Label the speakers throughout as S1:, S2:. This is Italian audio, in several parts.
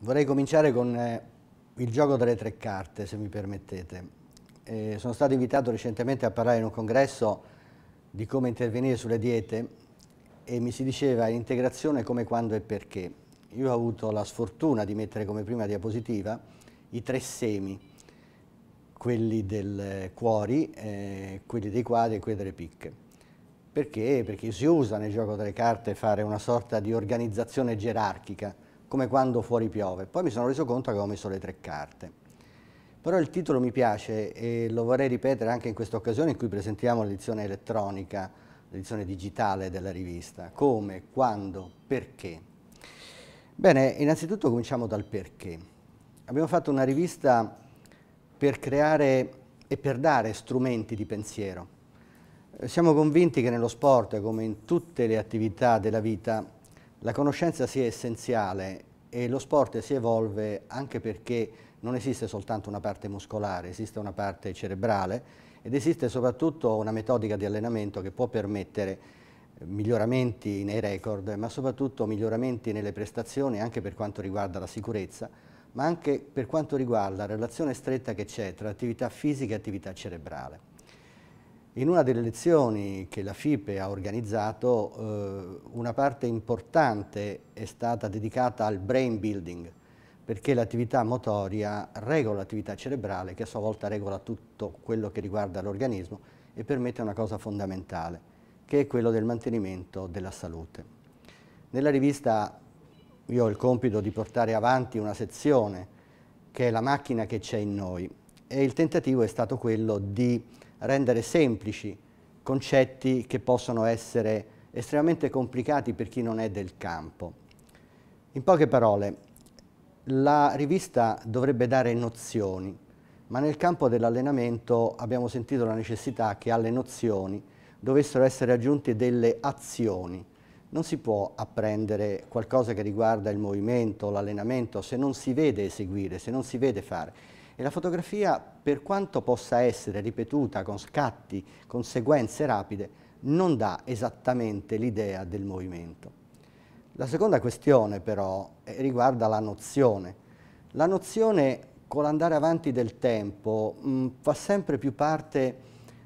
S1: Vorrei cominciare con eh, il gioco delle tre carte, se mi permettete. Eh, sono stato invitato recentemente a parlare in un congresso di come intervenire sulle diete e mi si diceva integrazione come, quando e perché. Io ho avuto la sfortuna di mettere come prima diapositiva i tre semi, quelli del cuori, eh, quelli dei quadri e quelli delle picche. Perché? Perché si usa nel gioco delle carte fare una sorta di organizzazione gerarchica, come quando fuori piove. Poi mi sono reso conto che avevo messo le tre carte. Però il titolo mi piace e lo vorrei ripetere anche in questa occasione in cui presentiamo l'edizione elettronica, l'edizione digitale della rivista. Come, quando, perché? Bene, innanzitutto cominciamo dal perché. Abbiamo fatto una rivista per creare e per dare strumenti di pensiero. Siamo convinti che nello sport, come in tutte le attività della vita, la conoscenza sia essenziale e lo sport si evolve anche perché non esiste soltanto una parte muscolare, esiste una parte cerebrale ed esiste soprattutto una metodica di allenamento che può permettere eh, miglioramenti nei record, ma soprattutto miglioramenti nelle prestazioni anche per quanto riguarda la sicurezza, ma anche per quanto riguarda la relazione stretta che c'è tra attività fisica e attività cerebrale. In una delle lezioni che la FIPE ha organizzato, eh, una parte importante è stata dedicata al brain building, perché l'attività motoria regola l'attività cerebrale, che a sua volta regola tutto quello che riguarda l'organismo e permette una cosa fondamentale, che è quello del mantenimento della salute. Nella rivista io ho il compito di portare avanti una sezione che è la macchina che c'è in noi e il tentativo è stato quello di rendere semplici concetti che possono essere estremamente complicati per chi non è del campo. In poche parole, la rivista dovrebbe dare nozioni, ma nel campo dell'allenamento abbiamo sentito la necessità che alle nozioni dovessero essere aggiunte delle azioni. Non si può apprendere qualcosa che riguarda il movimento, l'allenamento, se non si vede eseguire, se non si vede fare. E la fotografia, per quanto possa essere ripetuta con scatti, con sequenze rapide, non dà esattamente l'idea del movimento. La seconda questione però eh, riguarda la nozione. La nozione con l'andare avanti del tempo mh, mm, fa sempre più parte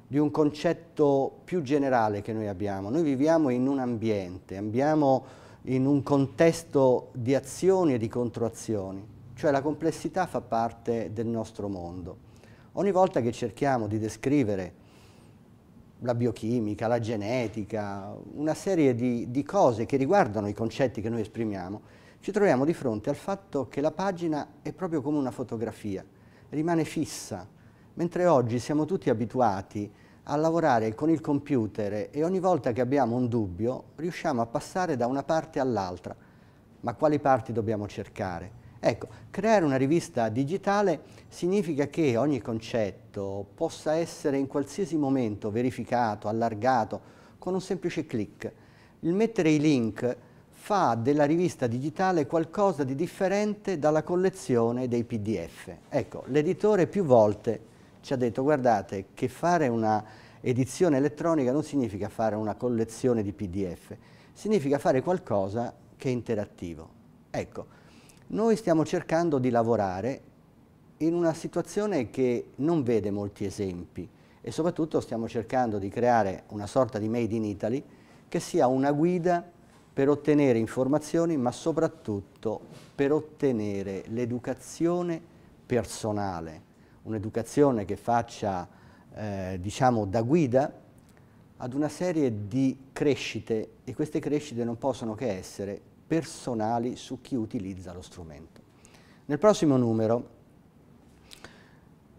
S1: di un concetto più generale che noi abbiamo. Noi viviamo in un ambiente, abbiamo in un contesto di azioni e di controazioni cioè la complessità fa parte del nostro mondo. Ogni volta che cerchiamo di descrivere la biochimica, la genetica, una serie di, di cose che riguardano i concetti che noi esprimiamo, ci troviamo di fronte al fatto che la pagina è proprio come una fotografia, rimane fissa, mentre oggi siamo tutti abituati a lavorare con il computer e ogni volta che abbiamo un dubbio riusciamo a passare da una parte all'altra. Ma quali parti dobbiamo cercare? Ecco, creare una rivista digitale significa che ogni concetto possa essere in qualsiasi momento verificato, allargato, con un semplice clic. Il mettere i link fa della rivista digitale qualcosa di differente dalla collezione dei PDF. Ecco, l'editore più volte ci ha detto guardate che fare una edizione elettronica non significa fare una collezione di PDF, significa fare qualcosa che è interattivo. Ecco, noi stiamo cercando di lavorare in una situazione che non vede molti esempi e soprattutto stiamo cercando di creare una sorta di Made in Italy che sia una guida per ottenere informazioni ma soprattutto per ottenere l'educazione personale, un'educazione che faccia eh, diciamo da guida ad una serie di crescite e queste crescite non possono che essere personali su chi utilizza lo strumento. Nel prossimo numero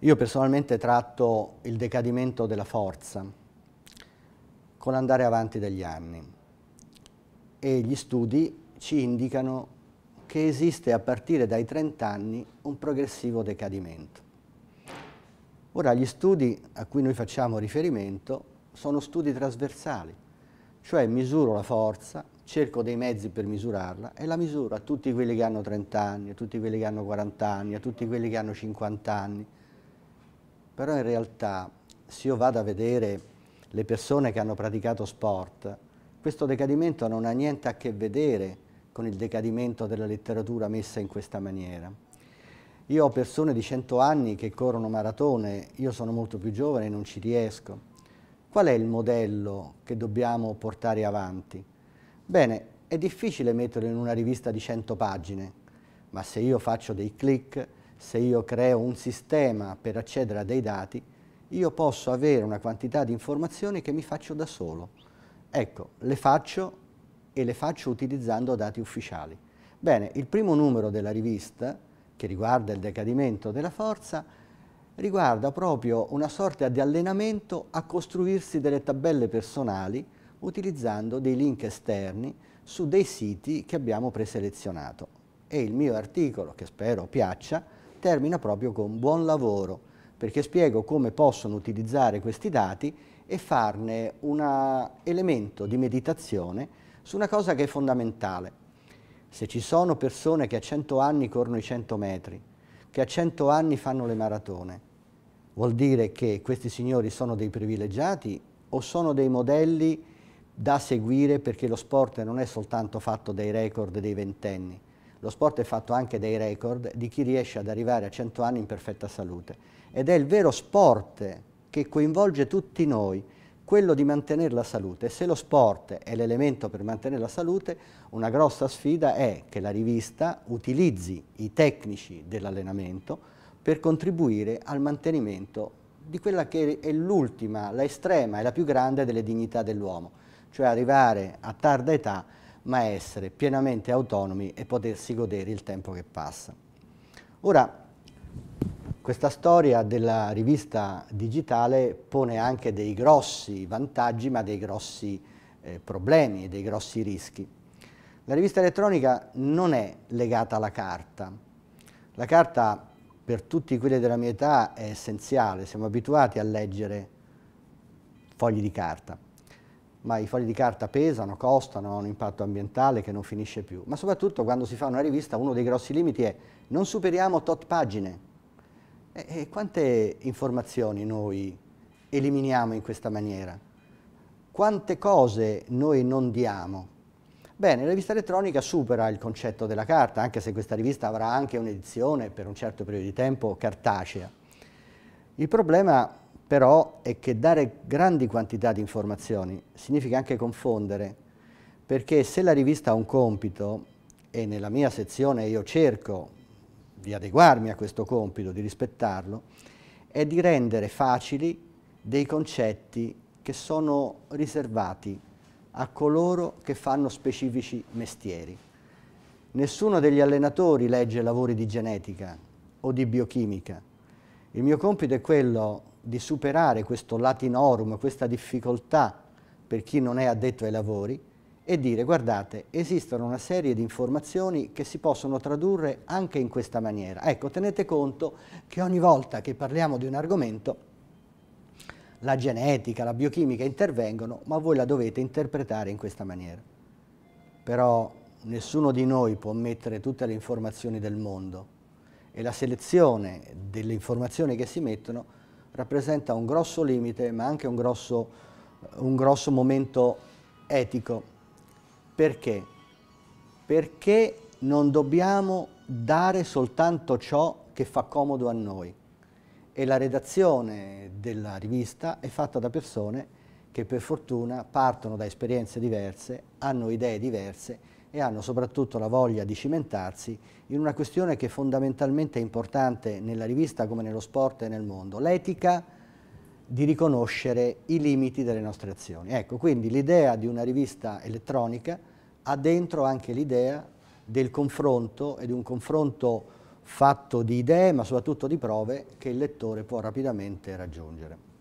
S1: io personalmente tratto il decadimento della forza con l'andare avanti degli anni e gli studi ci indicano che esiste a partire dai 30 anni un progressivo decadimento. Ora gli studi a cui noi facciamo riferimento sono studi trasversali, cioè misuro la forza, cerco dei mezzi per misurarla e la misuro a tutti quelli che hanno 30 anni, a tutti quelli che hanno 40 anni, a tutti quelli che hanno 50 anni. Però in realtà se io vado a vedere le persone che hanno praticato sport, questo decadimento non ha niente a che vedere con il decadimento della letteratura messa in questa maniera. Io ho persone di 100 anni che corrono maratone, io sono molto più giovane e non ci riesco. Qual è il modello che dobbiamo portare avanti? Bene, è difficile metterlo in una rivista di 100 pagine, ma se io faccio dei click, se io creo un sistema per accedere a dei dati, io posso avere una quantità di informazioni che mi faccio da solo. Ecco, le faccio e le faccio utilizzando dati ufficiali. Bene, il primo numero della rivista, che riguarda il decadimento della forza, riguarda proprio una sorta di allenamento a costruirsi delle tabelle personali utilizzando dei link esterni su dei siti che abbiamo preselezionato. E il mio articolo, che spero piaccia, termina proprio con buon lavoro, perché spiego come possono utilizzare questi dati e farne un elemento di meditazione su una cosa che è fondamentale. Se ci sono persone che a 100 anni corrono i 100 metri, che a 100 anni fanno le maratone, vuol dire che questi signori sono dei privilegiati o sono dei modelli da seguire perché lo sport non è soltanto fatto dei record dei ventenni, lo sport è fatto anche dei record di chi riesce ad arrivare a 100 anni in perfetta salute ed è il vero sport che coinvolge tutti noi, quello di mantenere la salute. E se lo sport è l'elemento per mantenere la salute, una grossa sfida è che la rivista utilizzi i tecnici dell'allenamento per contribuire al mantenimento di quella che è l'ultima, la estrema e la più grande delle dignità dell'uomo, cioè arrivare a tarda età ma essere pienamente autonomi e potersi godere il tempo che passa. Ora, questa storia della rivista digitale pone anche dei grossi vantaggi ma dei grossi eh, problemi e dei grossi rischi. La rivista elettronica non è legata alla carta. La carta per tutti quelli della mia età è essenziale, siamo abituati a leggere fogli di carta ma i fogli di carta pesano, costano, hanno un impatto ambientale che non finisce più. Ma soprattutto quando si fa una rivista uno dei grossi limiti è non superiamo tot pagine. E, e quante informazioni noi eliminiamo in questa maniera? Quante cose noi non diamo? Bene, la rivista elettronica supera il concetto della carta, anche se questa rivista avrà anche un'edizione per un certo periodo di tempo cartacea. Il problema però è che dare grandi quantità di informazioni significa anche confondere, perché se la rivista ha un compito e nella mia sezione io cerco di adeguarmi a questo compito, di rispettarlo, è di rendere facili dei concetti che sono riservati a coloro che fanno specifici mestieri. Nessuno degli allenatori legge lavori di genetica o di biochimica. Il mio compito è quello di superare questo latinorum, questa difficoltà per chi non è addetto ai lavori e dire guardate esistono una serie di informazioni che si possono tradurre anche in questa maniera. Ecco tenete conto che ogni volta che parliamo di un argomento la genetica, la biochimica intervengono ma voi la dovete interpretare in questa maniera. Però nessuno di noi può mettere tutte le informazioni del mondo e la selezione delle informazioni che si mettono rappresenta un grosso limite ma anche un grosso, un grosso momento etico. Perché? Perché non dobbiamo dare soltanto ciò che fa comodo a noi e la redazione della rivista è fatta da persone che per fortuna partono da esperienze diverse, hanno idee diverse e hanno soprattutto la voglia di cimentarsi in una questione che fondamentalmente è importante nella rivista come nello sport e nel mondo, l'etica di riconoscere i limiti delle nostre azioni. Ecco, quindi l'idea di una rivista elettronica ha dentro anche l'idea del confronto e di un confronto fatto di idee ma soprattutto di prove che il lettore può rapidamente raggiungere.